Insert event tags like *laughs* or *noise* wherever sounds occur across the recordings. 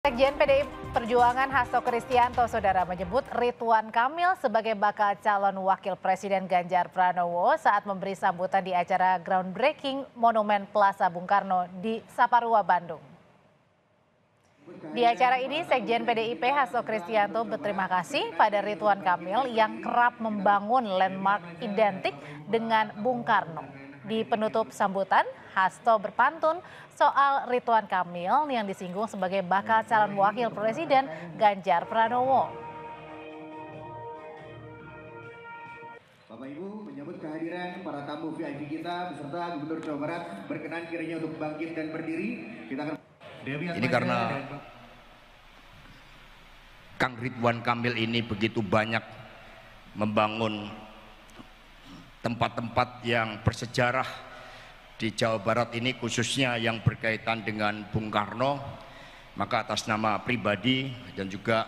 Sekjen PDI Perjuangan Hasto Kristianto Saudara menyebut Ridwan Kamil sebagai bakal calon wakil Presiden Ganjar Pranowo saat memberi sambutan di acara groundbreaking Monumen Plaza Bung Karno di Saparua, Bandung. Di acara ini, Sekjen PDIP Hasto Kristianto berterima kasih pada Ridwan Kamil yang kerap membangun landmark identik dengan Bung Karno. Di penutup sambutan, Hasto berpantun soal Rituan Kamil yang disinggung sebagai bakal calon wakil presiden Ganjar Pranowo. Bapak Ibu menyambut kehadiran para tamu VIP kita beserta Gubernur Jawa Barat berkenan kiranya untuk bangkit dan berdiri. Kita akan ini karena Kang Ridwan Kamil ini begitu banyak membangun tempat-tempat yang bersejarah di Jawa Barat ini khususnya yang berkaitan dengan Bung Karno maka atas nama pribadi dan juga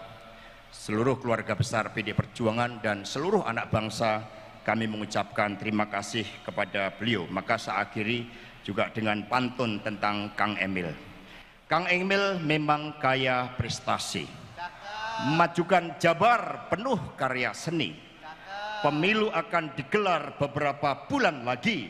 seluruh keluarga besar PD Perjuangan dan seluruh anak bangsa kami mengucapkan terima kasih kepada beliau maka saya akhiri juga dengan pantun tentang Kang Emil Kang Emil memang kaya prestasi majukan Jabar penuh karya seni Pemilu akan digelar beberapa bulan lagi.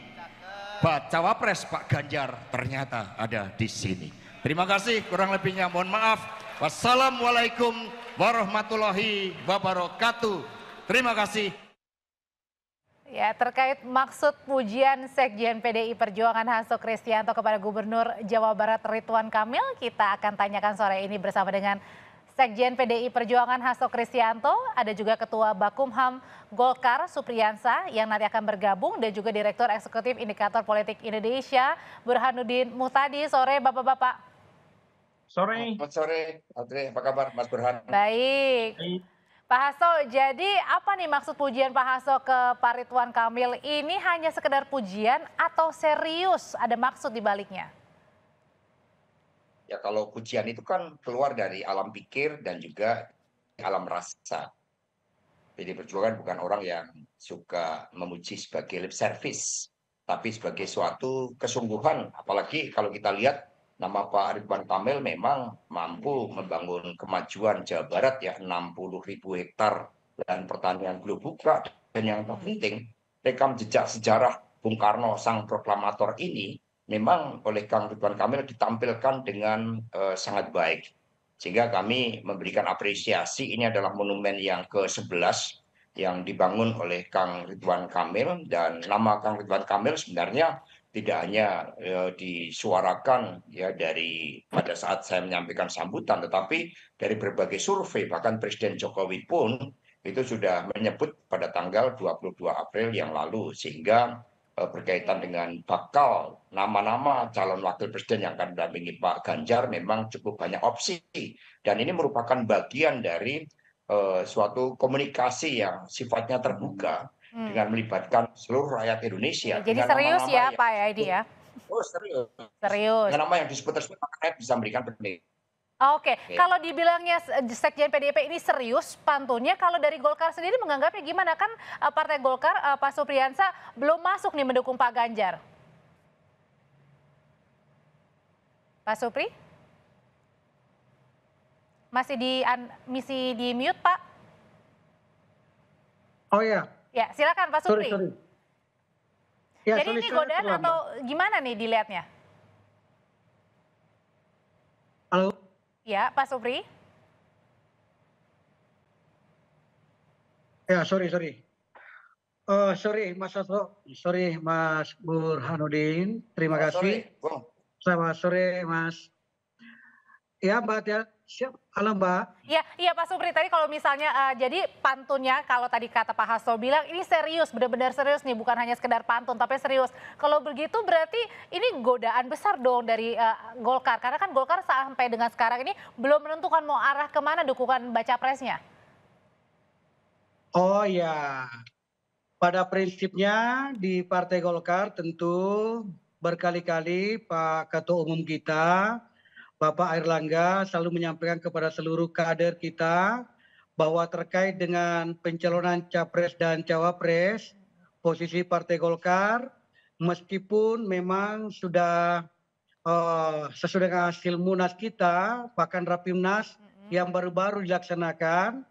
Pak Cawapres Pak Ganjar ternyata ada di sini. Terima kasih, kurang lebihnya mohon maaf. Wassalamualaikum warahmatullahi wabarakatuh. Terima kasih. Ya, terkait maksud pujian Sekjen PDI Perjuangan Hasto Kristianto kepada Gubernur Jawa Barat Ridwan Kamil, kita akan tanyakan sore ini bersama dengan Sekjen PDI Perjuangan Hasto Kristianto, ada juga Ketua Bakumham Golkar Supriyansa yang nanti akan bergabung dan juga Direktur Eksekutif Indikator Politik Indonesia Burhanuddin Muhtadi. Sore Bapak-Bapak. Sore. Selamat sore, Audrey. Apa kabar Mas Burhan? Baik. Baik. Pak Hasto, jadi apa nih maksud pujian Pak Hasto ke Pak Ridwan Kamil ini hanya sekedar pujian atau serius ada maksud di baliknya? ya kalau kucian itu kan keluar dari alam pikir dan juga alam rasa. Jadi Perjuangan bukan orang yang suka memuji sebagai lip service, tapi sebagai suatu kesungguhan. Apalagi kalau kita lihat nama Pak Ridwan Kamil memang mampu membangun kemajuan Jawa Barat ya 60 ribu hektar dan pertanian buka dan yang terpenting rekam jejak sejarah Bung Karno sang proklamator ini memang oleh Kang Ridwan Kamil ditampilkan dengan uh, sangat baik. Sehingga kami memberikan apresiasi ini adalah monumen yang ke-11 yang dibangun oleh Kang Ridwan Kamil dan nama Kang Ridwan Kamil sebenarnya tidak hanya ya, disuarakan ya dari pada saat saya menyampaikan sambutan tetapi dari berbagai survei bahkan Presiden Jokowi pun itu sudah menyebut pada tanggal 22 April yang lalu sehingga Eh, berkaitan dengan bakal nama-nama calon wakil presiden yang akan mendampingi Pak Ganjar memang cukup banyak opsi dan ini merupakan bagian dari uh, suatu komunikasi yang sifatnya terbuka hmm. dengan melibatkan seluruh rakyat Indonesia. Iya, jadi serius nama -nama ya Pak ini ya, ya? Oh serius. Serius. Dengan nama yang disebut tersebut saya bisa memberikan penilaian Oke, okay. kalau dibilangnya sekjen PDIP ini serius pantunnya, kalau dari Golkar sendiri menganggapnya gimana? Kan eh, Partai Golkar, eh, Pak Supriyansa belum masuk nih mendukung Pak Ganjar. Pak Supri? Masih di misi di mute, Pak? Oh ya. Ya, silakan Pak Supri. Sorry, ya, sorry. Ya, Jadi sorry, ini godaan sorry, atau gimana nih dilihatnya? Halo. Ya, Pak Supri. Ya, sorry, sorry. Uh, sorry, Mas Sato. Sorry, Mas Burhanuddin. Terima oh, kasih. Sorry. Selamat sore, Mas. Ya, Mbak Tia, Siap, alam Mbak. Iya, iya Pak Supri tadi kalau misalnya uh, jadi pantunnya kalau tadi kata Pak Hasto bilang ini serius, benar-benar serius nih, bukan hanya sekedar pantun tapi serius. Kalau begitu berarti ini godaan besar dong dari uh, Golkar karena kan Golkar sampai dengan sekarang ini belum menentukan mau arah kemana dukungan baca presnya. Oh ya, pada prinsipnya di Partai Golkar tentu berkali-kali Pak Ketua Umum kita Bapak Airlangga selalu menyampaikan kepada seluruh kader kita bahwa terkait dengan pencalonan capres dan cawapres, posisi Partai Golkar, meskipun memang sudah uh, sesuai dengan hasil munas kita, bahkan rapimnas mm-hmm. yang baru-baru dilaksanakan,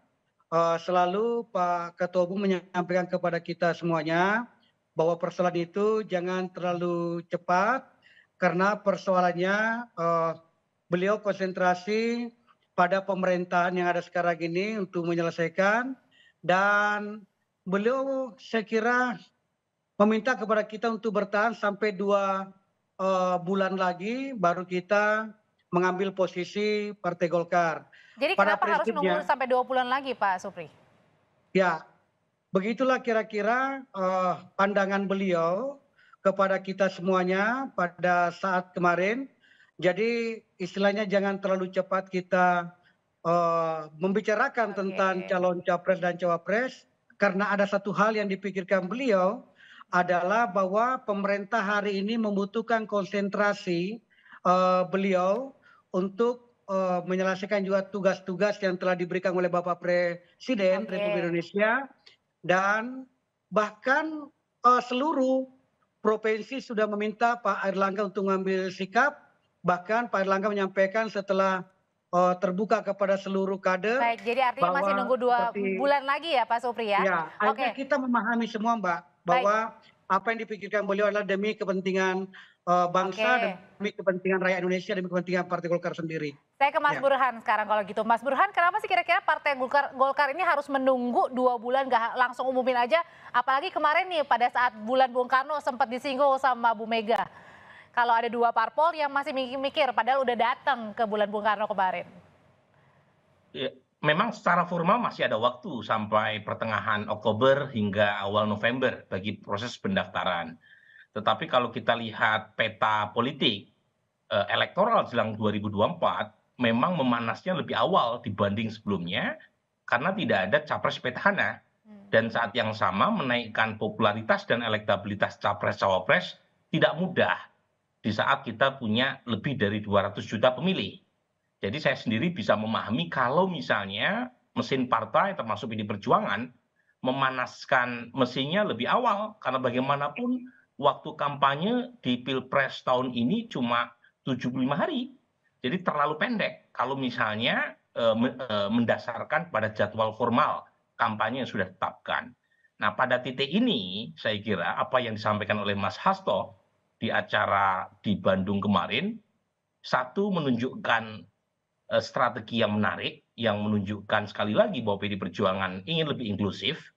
uh, selalu Pak Ketua Umum menyampaikan kepada kita semuanya bahwa persoalan itu jangan terlalu cepat karena persoalannya uh, beliau konsentrasi pada pemerintahan yang ada sekarang ini untuk menyelesaikan dan beliau saya kira meminta kepada kita untuk bertahan sampai dua uh, bulan lagi baru kita mengambil posisi Partai Golkar. Jadi pada kenapa harus nunggu sampai dua bulan lagi Pak Supri? Ya, begitulah kira-kira uh, pandangan beliau kepada kita semuanya pada saat kemarin jadi istilahnya jangan terlalu cepat kita eh, membicarakan tentang calon capres dan cawapres karena ada satu hal yang dipikirkan beliau adalah bahwa pemerintah hari ini membutuhkan konsentrasi uh, beliau untuk uh, menyelesaikan juga tugas-tugas yang telah diberikan oleh Bapak Presiden okay. Republik Indonesia dan bahkan uh, seluruh provinsi sudah meminta Pak Erlangga untuk mengambil sikap bahkan pak erlangga menyampaikan setelah eh, terbuka kepada seluruh kader baik jadi artinya masih nunggu dua bulan lagi ya pak supri ya, ya kita memahami semua mbak bahwa baik. apa yang dipikirkan beliau adalah demi kepentingan uh, bangsa okay. demi kepentingan rakyat Indonesia demi kepentingan Partai Golkar sendiri. Saya ke Mas ya. Burhan sekarang kalau gitu. Mas Burhan, kenapa sih kira-kira Partai Golkar, Golkar ini harus menunggu dua bulan gak langsung umumin aja? Apalagi kemarin nih pada saat bulan Bung Karno sempat disinggung sama Bu Mega kalau ada dua parpol yang masih mikir-mikir padahal udah datang ke bulan Bung Karno kemarin? Ya, memang secara formal masih ada waktu sampai pertengahan Oktober hingga awal November bagi proses pendaftaran. Tetapi kalau kita lihat peta politik eh, elektoral jelang 2024 memang memanasnya lebih awal dibanding sebelumnya karena tidak ada capres petahana hmm. dan saat yang sama menaikkan popularitas dan elektabilitas capres cawapres tidak mudah di saat kita punya lebih dari 200 juta pemilih. Jadi saya sendiri bisa memahami kalau misalnya mesin partai termasuk ini Perjuangan memanaskan mesinnya lebih awal karena bagaimanapun waktu kampanye di Pilpres tahun ini cuma 75 hari. Jadi terlalu pendek kalau misalnya e, e, mendasarkan pada jadwal formal kampanye yang sudah ditetapkan. Nah, pada titik ini saya kira apa yang disampaikan oleh Mas Hasto di acara di Bandung kemarin satu menunjukkan eh, strategi yang menarik yang menunjukkan sekali lagi bahwa PD Perjuangan ingin lebih inklusif.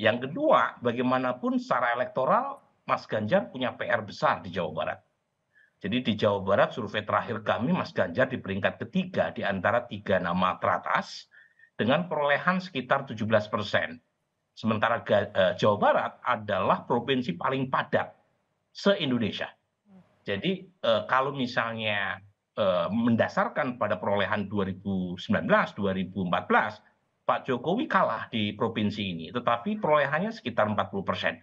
Yang kedua, bagaimanapun secara elektoral Mas Ganjar punya PR besar di Jawa Barat. Jadi di Jawa Barat survei terakhir kami Mas Ganjar di peringkat ketiga di antara tiga nama teratas dengan perolehan sekitar 17 persen. Sementara eh, Jawa Barat adalah provinsi paling padat se indonesia hmm. jadi eh, kalau misalnya eh, mendasarkan pada perolehan 2019-2014, pak jokowi kalah di provinsi ini tetapi perolehannya sekitar 40 persen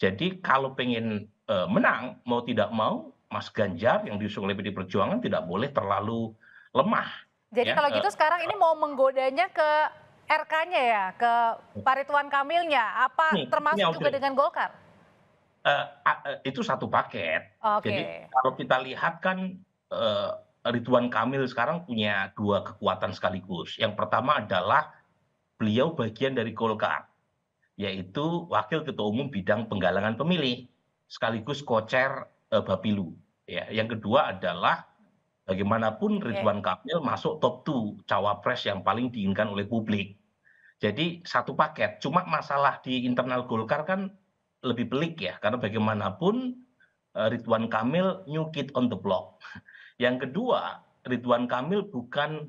jadi kalau pengen eh, menang mau tidak mau mas ganjar yang diusung oleh PD perjuangan tidak boleh terlalu lemah jadi ya, kalau gitu sekarang ini mau menggodanya ke RK-nya ya, ke hmm. Parituan Kamilnya, apa nih, termasuk nih, juga dengan Golkar? Eh, eh, itu satu paket jadi kalau kita lihat kan eh, ridwan kamil sekarang punya dua kekuatan sekaligus yang pertama adalah beliau bagian dari golkar yaitu wakil ketua umum bidang penggalangan pemilih sekaligus kocer bapilu ya yang kedua adalah bagaimanapun Ridwan Kamil masuk top 2 cawapres yang paling diinginkan oleh publik. Jadi satu paket. Cuma masalah di internal Golkar kan lebih pelik ya karena bagaimanapun eh, Ridwan Kamil new kid on the block. *laughs* Yang kedua, Ridwan Kamil bukan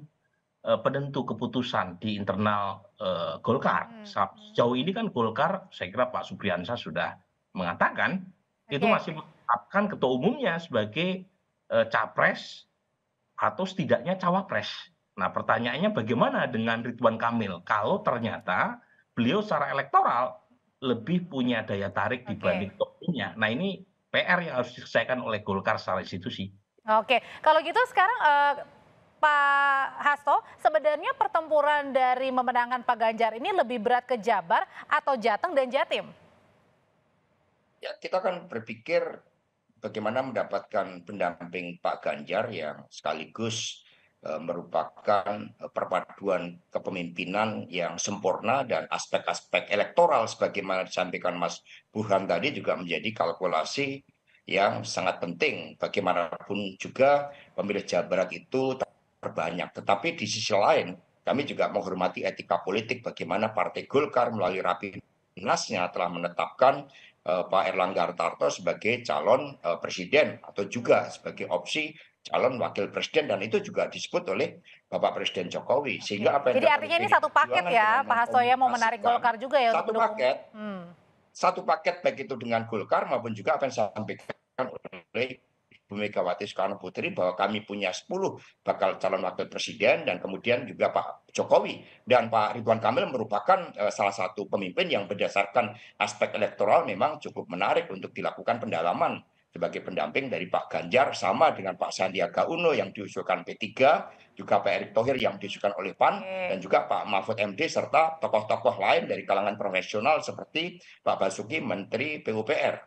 eh, penentu keputusan di internal eh, Golkar. Hmm. Jauh ini kan Golkar, saya kira Pak Supriyansa sudah mengatakan okay. itu masih menetapkan ketua umumnya sebagai capres atau setidaknya cawapres. Nah, pertanyaannya bagaimana dengan Ridwan Kamil kalau ternyata beliau secara elektoral lebih punya daya tarik dibanding tokonya. Nah ini PR yang harus diselesaikan oleh Golkar secara institusi. Oke, kalau gitu sekarang uh, Pak Hasto, sebenarnya pertempuran dari memenangkan Pak Ganjar ini lebih berat ke Jabar atau Jateng dan Jatim? Ya kita kan berpikir bagaimana mendapatkan pendamping Pak Ganjar yang sekaligus Eh, merupakan eh, perpaduan kepemimpinan yang sempurna dan aspek-aspek elektoral sebagaimana disampaikan Mas Burhan tadi juga menjadi kalkulasi yang sangat penting bagaimanapun juga pemilih Jawa Barat itu terbanyak tetapi di sisi lain kami juga menghormati etika politik bagaimana Partai Golkar melalui Rapimnasnya telah menetapkan eh, Pak Erlangga Hartarto sebagai calon presiden atau juga sebagai opsi calon wakil presiden dan itu juga disebut oleh Bapak Presiden Jokowi sehingga apa yang Jadi artinya ini satu paket ya Pak Hasto ya mau menarik Golkar juga ya satu paket hmm. satu paket baik itu dengan Golkar maupun juga apa yang saya sampaikan oleh Bu Megawati Soekarno Putri bahwa kami punya 10 bakal calon wakil presiden dan kemudian juga Pak Jokowi dan Pak Ridwan Kamil merupakan uh, salah satu pemimpin yang berdasarkan aspek elektoral memang cukup menarik untuk dilakukan pendalaman sebagai pendamping dari Pak Ganjar sama dengan Pak Sandiaga Uno yang diusulkan P3, juga Pak Erick Thohir yang diusulkan oleh PAN dan juga Pak Mahfud MD serta tokoh-tokoh lain dari kalangan profesional seperti Pak Basuki Menteri PUPR.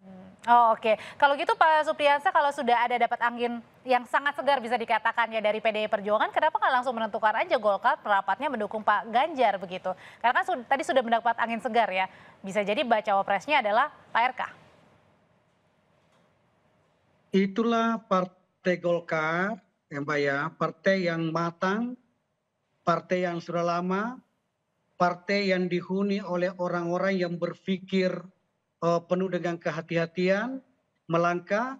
Hmm. Oh, Oke, okay. kalau gitu Pak Supriyansa kalau sudah ada dapat angin yang sangat segar bisa dikatakan ya dari PDI Perjuangan, kenapa nggak langsung menentukan aja Golkar perapatnya mendukung Pak Ganjar begitu? Karena kan tadi sudah mendapat angin segar ya, bisa jadi baca wapresnya adalah Pak RK itulah partai golkar ya mbak ya partai yang matang partai yang sudah lama partai yang dihuni oleh orang orang yang berpikir eh, penuh dengan kehati-hatian melangkah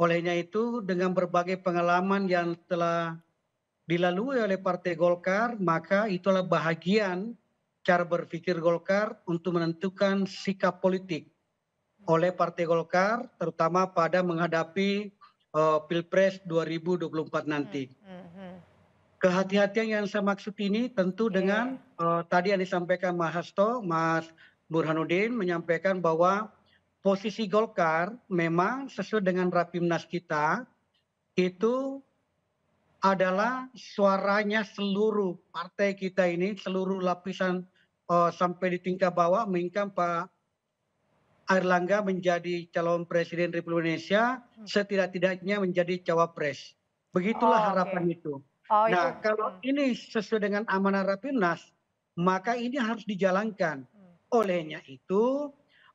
olehnya itu dengan berbagai pengalaman yang telah dilalui oleh Partai Golkar, maka itulah bahagian cara berpikir Golkar untuk menentukan sikap politik oleh partai golkar terutama pada menghadapi eh, pilpres 2024 nanti. dua puluh empat nanti hmm, hmm, hmm. yang saya maksud ini tentu iya. dengan eh, tadi yang disampaikan mas hasto mas burhanuddin menyampaikan bahwa posisi golkar memang sesuai dengan rapimnas kita itu adalah suaranya seluruh partai kita ini seluruh lapisan eh, sampai di tingkat bawah mengingat pak erlangga menjadi calon presiden republik indonesia hmm. setidak tidaknya menjadi cawapres begitulah oh, harapan itu oh, nah kalau hmm. ini sesuai dengan amanah rapimnas maka ini harus dijalankan hmm. olehnya itu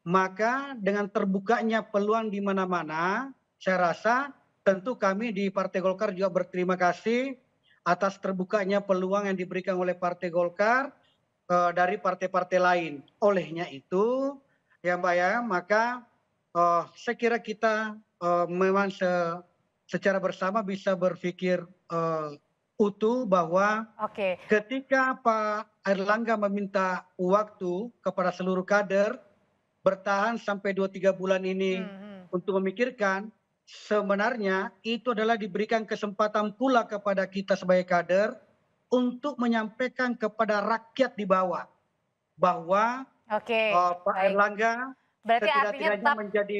maka dengan terbukanya peluang di mana-mana saya rasa tentu kami di Partai Golkar juga berterima kasih atas terbukanya peluang yang diberikan oleh Partai Golkar uh, dari partai-partai lain. Olehnya itu, ya mbak ya maka eh, saya kira kita eh, memang se secara bersama bisa berpikir eh, utuh bahwa ketika pak erlangga meminta waktu kepada seluruh kader bertahan sampai dua tiga bulan ini hmm, hmm. untuk memikirkan sebenarnya itu adalah diberikan kesempatan pula kepada kita sebagai kader untuk menyampaikan kepada rakyat di bawah bahwa Oke, eh, pak erlangga berarti setidak tetap menjadi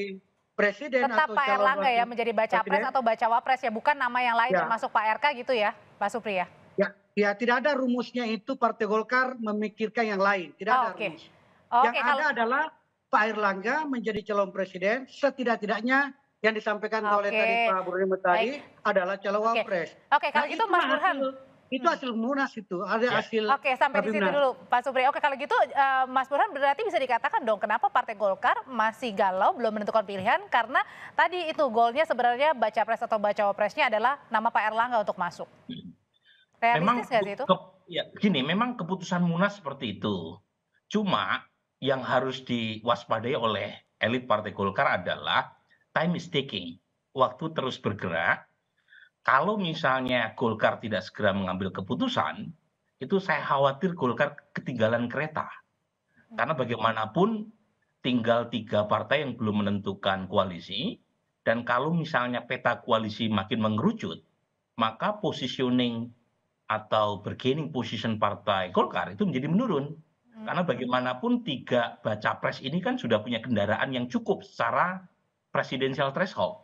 presiden tetap atau pak erlangga ya menjadi baca pres atau baca wapres ya bukan nama yang lain ya. termasuk pak rk gitu ya pak supri ya? ya Ya, tidak ada rumusnya itu Partai Golkar memikirkan yang lain. Tidak oh, ada okay. rumus. Okay, yang kalau... ada adalah Pak Erlangga menjadi calon presiden setidak-tidaknya yang disampaikan okay. oleh tadi Pak Burhanuddin tadi adalah calon wapres. Oke, okay, kalau nah, gitu itu Mas Burhan. Hasil, itu hmm. hasil munas itu, ada ya. hasil. Oke, sampai di situ dulu, Pak Supri. Oke, kalau gitu eh, Mas Burhan berarti bisa dikatakan dong, kenapa Partai Golkar masih galau belum menentukan pilihan karena tadi itu golnya sebenarnya baca pres atau baca wapresnya adalah nama Pak Erlangga untuk masuk. Realistis memang, sih itu? Ke, ya, gini, memang keputusan munas seperti itu. Cuma yang harus diwaspadai oleh elit Partai Golkar adalah time is taking. Waktu terus bergerak, kalau misalnya golkar tidak segera mengambil keputusan itu saya khawatir golkar ketinggalan kereta hmm. karena bagaimanapun tinggal tiga partai yang belum menentukan koalisi dan kalau misalnya peta koalisi makin mengerucut maka positioning atau bergaining position partai Golkar itu menjadi menurun hmm. karena bagaimanapun tiga baca pres ini kan sudah punya kendaraan yang cukup secara presidensial threshold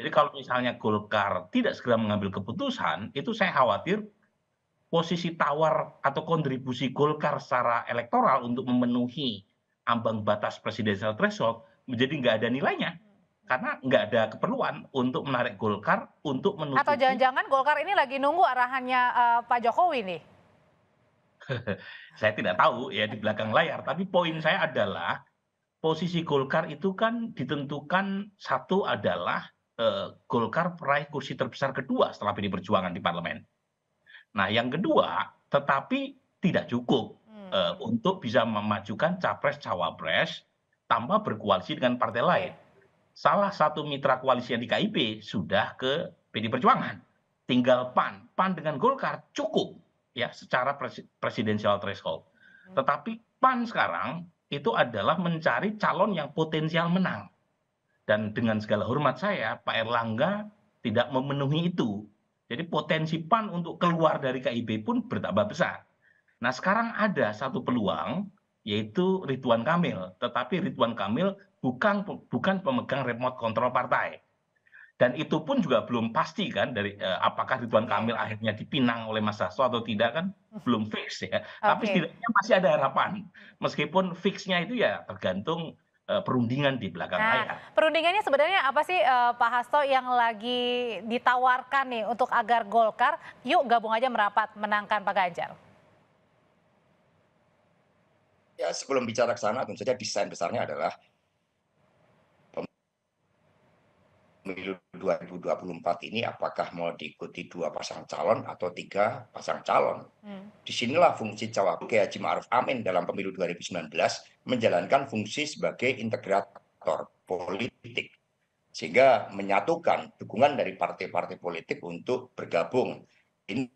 jadi kalau misalnya golkar tidak segera mengambil keputusan itu saya khawatir posisi tawar atau kontribusi golkar secara elektoral untuk memenuhi ambang batas presidensial threshold menjadi nggak ada nilainya karena nggak ada keperluan untuk menarik Golkar untuk menutupi. Atau jangan-jangan Golkar ini lagi nunggu arahannya uh, Pak Jokowi nih? *laughs* saya tidak tahu ya di belakang layar, tapi poin saya adalah posisi Golkar itu kan ditentukan satu adalah Eh, Golkar peraih kursi terbesar kedua setelah PD Perjuangan di parlemen. Nah, yang kedua, tetapi tidak cukup hmm. uh, untuk bisa memajukan capres cawapres tanpa berkoalisi dengan partai lain. Salah satu mitra koalisi yang di KIP sudah ke PD Perjuangan, tinggal PAN, PAN dengan Golkar cukup ya secara pres presidensial threshold. Hmm. Tetapi PAN sekarang itu adalah mencari calon yang potensial menang dan dengan segala hormat saya pak erlangga tidak memenuhi itu jadi potensi pan untuk keluar dari kib pun bertambah besar nah sekarang ada satu peluang yaitu Ridwan Kamil tetapi Ridwan Kamil bukan bukan pemegang remote control partai dan itu pun juga belum pasti kan dari eh, apakah Ridwan Kamil akhirnya dipinang oleh Mas Sasso atau tidak kan hmm. belum fix ya. Okay. Tapi setidaknya masih ada harapan. Meskipun fixnya itu ya tergantung Eh, perundingan di belakang nah, layar. Perundingannya sebenarnya apa sih uh, Pak Hasto yang lagi ditawarkan nih untuk agar Golkar yuk gabung aja merapat menangkan Pak Ganjar? Ya sebelum bicara ke sana tentu saja desain besarnya adalah pemilu 2024 ini apakah mau diikuti dua pasang calon atau tiga pasang calon. Hmm. Disinilah fungsi cawapres Kiai Haji Ma'ruf Amin dalam pemilu 2019 menjalankan fungsi sebagai integrator politik. Sehingga menyatukan dukungan dari partai-partai politik untuk bergabung. Ini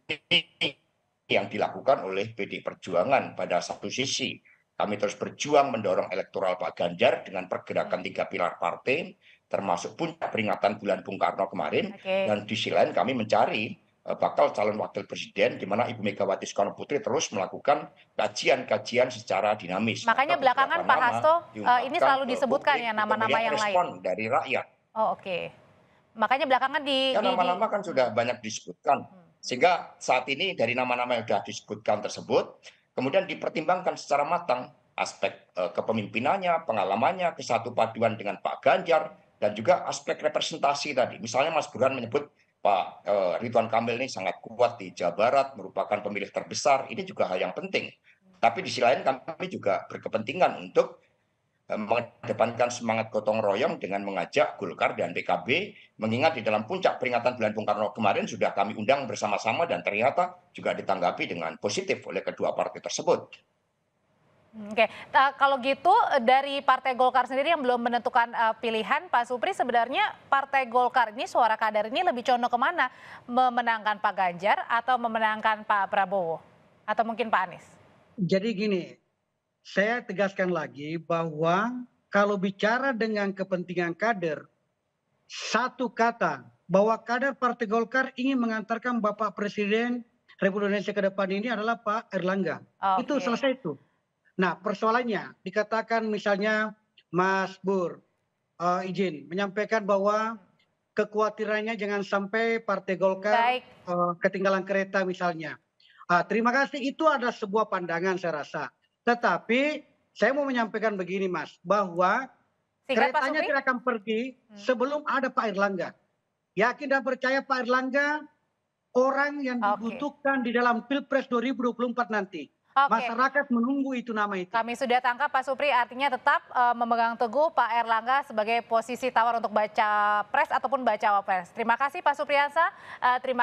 yang dilakukan oleh PD Perjuangan pada satu sisi. Kami terus berjuang mendorong elektoral Pak Ganjar dengan pergerakan hmm. tiga pilar partai, termasuk puncak peringatan bulan Bung Karno kemarin okay. dan di sisi lain kami mencari e, bakal calon wakil presiden di mana Ibu Megawati Soekarno Putri terus melakukan kajian-kajian secara dinamis. Makanya belakangan Pak Hasto e, ini selalu disebutkan ya nama-nama yang lain. dari rakyat. Oh oke. Okay. Makanya belakangan di nama ya, nama-nama kan sudah banyak disebutkan. Hmm. Sehingga saat ini dari nama-nama yang sudah disebutkan tersebut kemudian dipertimbangkan secara matang aspek e, kepemimpinannya, pengalamannya, kesatu paduan dengan Pak Ganjar, dan juga aspek representasi tadi. Misalnya Mas Burhan menyebut Pak eh, Ridwan Kamil ini sangat kuat di Jawa Barat, merupakan pemilih terbesar. Ini juga hal yang penting. Tapi di sisi lain kami juga berkepentingan untuk eh, mengedepankan semangat gotong royong dengan mengajak Golkar dan PKB mengingat di dalam puncak peringatan bulan Bung Karno kemarin sudah kami undang bersama-sama dan ternyata juga ditanggapi dengan positif oleh kedua partai tersebut. Hmm, oke, uh, kalau gitu eh, dari Partai Golkar sendiri yang belum menentukan uh, pilihan, Pak Supri sebenarnya Partai Golkar ini suara kader ini lebih condong kemana? Memenangkan Pak Ganjar atau memenangkan Pak Prabowo? Atau mungkin Pak Anies? Jadi gini, saya tegaskan lagi bahwa kalau bicara dengan kepentingan kader, satu kata bahwa kader Partai Golkar ingin mengantarkan Bapak Presiden Republik Indonesia ke depan ini adalah Pak Erlangga. Okay. Itu selesai itu nah persoalannya dikatakan misalnya mas bur eh, izin menyampaikan bahwa kekhawatirannya jangan sampai partai golkar eh, ketinggalan kereta misalnya ah, terima kasih itu ada sebuah pandangan saya rasa tetapi saya mau menyampaikan begini mas bahwa Singkat, keretanya tidak akan pergi hmm. sebelum ada Pak Erlangga yakin dan percaya Pak Erlangga orang yang dibutuhkan okay. di dalam Pilpres 2024 nanti Okay. Masyarakat menunggu itu nama itu. Kami sudah tangkap Pak Supri, artinya tetap uh, memegang teguh Pak Erlangga sebagai posisi tawar untuk baca pres ataupun baca wapres. Terima kasih Pak Supriyansa. Uh, eh, terima